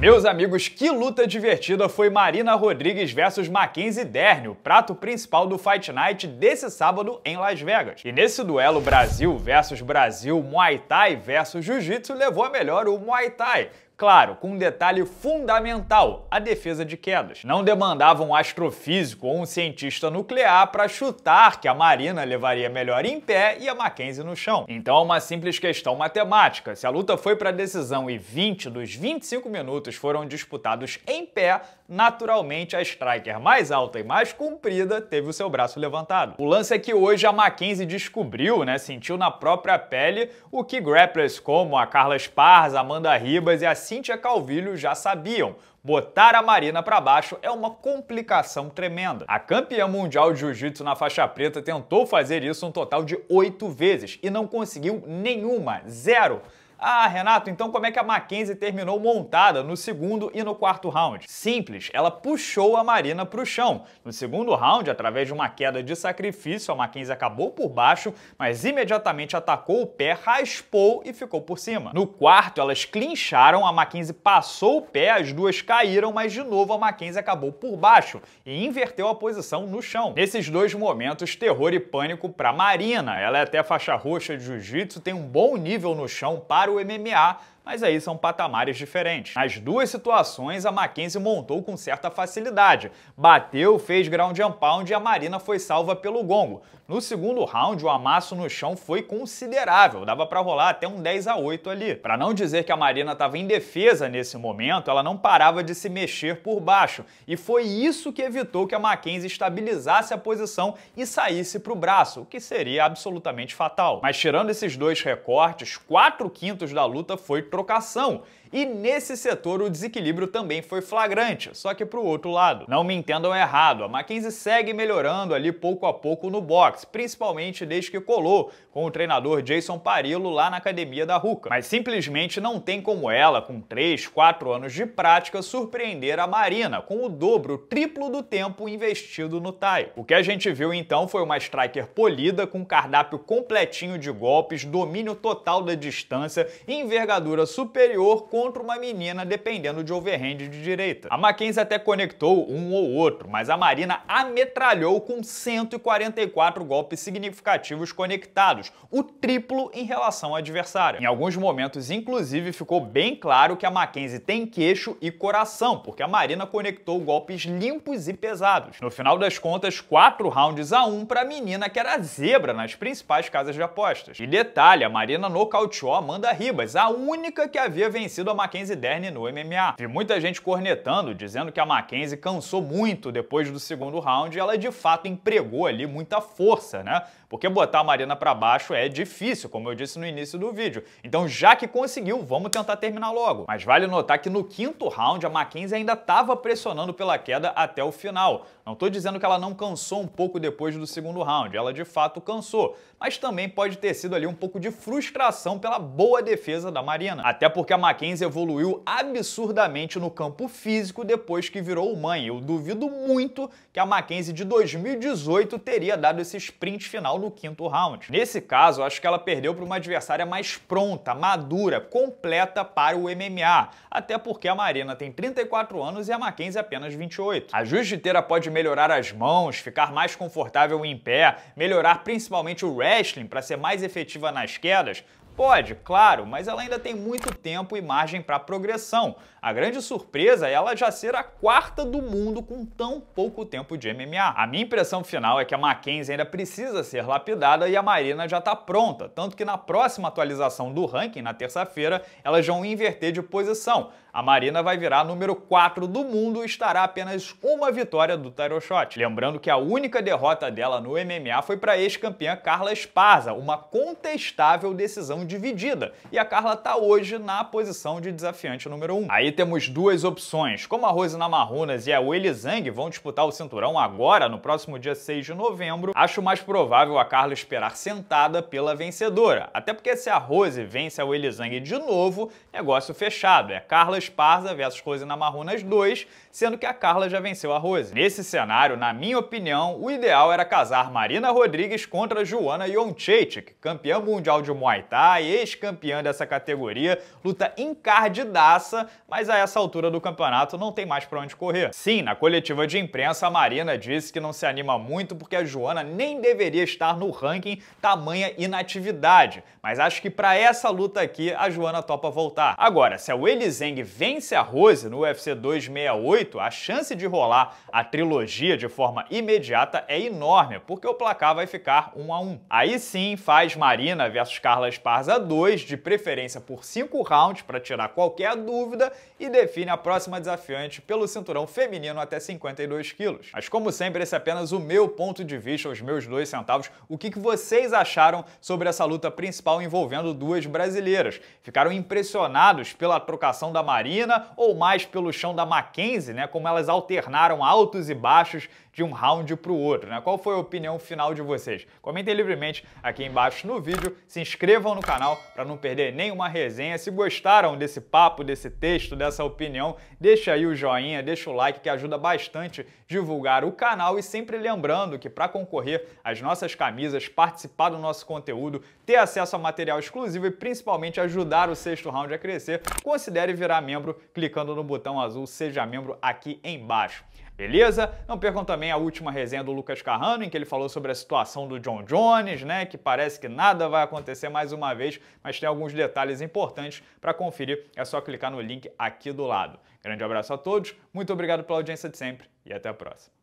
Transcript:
Meus amigos, que luta divertida foi Marina Rodrigues versus Mackenzie Dern, o prato principal do Fight Night desse sábado em Las Vegas. E nesse duelo Brasil versus Brasil, Muay Thai versus Jiu-Jitsu levou a melhor o Muay Thai, Claro, com um detalhe fundamental: a defesa de quedas. Não demandava um astrofísico ou um cientista nuclear para chutar que a Marina levaria melhor em pé e a Mackenzie no chão. Então é uma simples questão matemática. Se a luta foi para decisão e 20 dos 25 minutos foram disputados em pé, naturalmente a striker mais alta e mais comprida teve o seu braço levantado. O lance é que hoje a Mackenzie descobriu, né, sentiu na própria pele o que grapplers como a Carla Esparza, Amanda Ribas e a Cíntia Calvilho já sabiam. Botar a Marina para baixo é uma complicação tremenda. A campeã mundial de jiu-jitsu na faixa preta tentou fazer isso um total de oito vezes e não conseguiu nenhuma, zero. Ah, Renato, então como é que a Mackenzie terminou montada no segundo e no quarto round? Simples, ela puxou a Marina para o chão. No segundo round, através de uma queda de sacrifício, a Mackenzie acabou por baixo, mas imediatamente atacou o pé, raspou e ficou por cima. No quarto, elas clincharam, a Mackenzie passou o pé, as duas caíram, mas de novo a Mackenzie acabou por baixo e inverteu a posição no chão. Nesses dois momentos, terror e pânico para Marina. Ela é até faixa roxa de jiu-jitsu, tem um bom nível no chão para o MMA mas aí são patamares diferentes. Nas duas situações, a Mackenzie montou com certa facilidade. Bateu, fez ground and pound e a Marina foi salva pelo gongo. No segundo round, o amasso no chão foi considerável, dava para rolar até um 10 a 8 ali. Para não dizer que a Marina estava indefesa nesse momento, ela não parava de se mexer por baixo, e foi isso que evitou que a Mackenzie estabilizasse a posição e saísse para o braço, o que seria absolutamente fatal. Mas tirando esses dois recortes, 4 quintos da luta foi trocação. E nesse setor o desequilíbrio também foi flagrante, só que para o outro lado. Não me entendam errado, a Mackenzie segue melhorando ali pouco a pouco no box, principalmente desde que colou com o treinador Jason Parillo lá na academia da Ruka Mas simplesmente não tem como ela, com 3, 4 anos de prática, surpreender a Marina com o dobro, o triplo do tempo investido no Tai O que a gente viu então foi uma striker polida com cardápio completinho de golpes, domínio total da distância, envergadura superior com contra uma menina dependendo de overhand de direita. A Mackenzie até conectou um ou outro, mas a Marina ametralhou com 144 golpes significativos conectados, o triplo em relação à adversária. Em alguns momentos, inclusive, ficou bem claro que a Mackenzie tem queixo e coração, porque a Marina conectou golpes limpos e pesados. No final das contas, 4 rounds a 1 um para a menina que era zebra nas principais casas de apostas. E detalhe, a Marina nocauteou Amanda Ribas, a única que havia vencido a Mackenzie Dern no MMA. Vi muita gente cornetando, dizendo que a Mackenzie cansou muito depois do segundo round e ela de fato empregou ali muita força, né? Porque botar a Marina para baixo é difícil, como eu disse no início do vídeo. Então já que conseguiu, vamos tentar terminar logo. Mas vale notar que no quinto round a Mackenzie ainda estava pressionando pela queda até o final. Não estou dizendo que ela não cansou um pouco depois do segundo round, ela de fato cansou, mas também pode ter sido ali um pouco de frustração pela boa defesa da Marina. Até porque a Mackenzie evoluiu absurdamente no campo físico depois que virou mãe. Eu duvido muito que a Mackenzie de 2018 teria dado esse sprint final no quinto round. Nesse caso, acho que ela perdeu para uma adversária mais pronta, madura, completa para o MMA, até porque a Marina tem 34 anos e a Mackenzie apenas 28. A jiu-jiteira pode melhorar as mãos, ficar mais confortável em pé, melhorar principalmente o wrestling para ser mais efetiva nas quedas, Pode, claro, mas ela ainda tem muito tempo e margem para progressão. A grande surpresa é ela já ser a quarta do mundo com tão pouco tempo de MMA. A minha impressão final é que a Mackenzie ainda precisa ser lapidada e a Marina já está pronta, tanto que na próxima atualização do ranking, na terça-feira, elas vão inverter de posição. A Marina vai virar número 4 do mundo e estará apenas uma vitória do Tyro Shot. Lembrando que a única derrota dela no MMA foi para a ex-campeã Carla Esparza, uma contestável decisão dividida, e a Carla está hoje na posição de desafiante número 1. Um. Aí temos duas opções. Como a Rose Namarrunas e a Willy Zhang vão disputar o cinturão agora, no próximo dia 6 de novembro, acho mais provável a Carla esperar sentada pela vencedora. Até porque se a Rose vence a Willy Zhang de novo, negócio fechado. É Carla Esparza versus Rose Namarrunas 2, sendo que a Carla já venceu a Rose. Nesse cenário, na minha opinião, o ideal era casar Marina Rodrigues contra Joana Yoncheit, campeã mundial de Muay Thai, ex-campeã dessa categoria, luta encardidaça, mas a essa altura do campeonato não tem mais para onde correr. Sim, na coletiva de imprensa, a Marina disse que não se anima muito porque a Joana nem deveria estar no ranking tamanha inatividade, mas acho que para essa luta aqui a Joana topa voltar. Agora, se a Zeng vence a Rose no UFC 268, a chance de rolar a trilogia de forma imediata é enorme, porque o placar vai ficar um a um. Aí sim faz Marina versus Carla Spar casa 2, de preferência por 5 rounds para tirar qualquer dúvida, e define a próxima desafiante pelo cinturão feminino até 52 quilos. Mas como sempre, esse é apenas o meu ponto de vista, os meus dois centavos. O que, que vocês acharam sobre essa luta principal envolvendo duas brasileiras? Ficaram impressionados pela trocação da Marina ou mais pelo chão da Mackenzie, né? Como elas alternaram altos e baixos de um round para o outro, né? Qual foi a opinião final de vocês? Comentem livremente aqui embaixo no vídeo, se inscrevam no canal para não perder nenhuma resenha. Se gostaram desse papo, desse texto, dessa opinião, deixa aí o joinha, deixa o like que ajuda bastante divulgar o canal e sempre lembrando que para concorrer às nossas camisas, participar do nosso conteúdo, ter acesso a material exclusivo e principalmente ajudar o sexto round a crescer, considere virar membro clicando no botão azul Seja Membro aqui embaixo. Beleza? Não percam também a última resenha do Lucas Carrano, em que ele falou sobre a situação do John Jones, né? Que parece que nada vai acontecer mais uma vez, mas tem alguns detalhes importantes para conferir. É só clicar no link aqui do lado. Grande abraço a todos, muito obrigado pela audiência de sempre e até a próxima.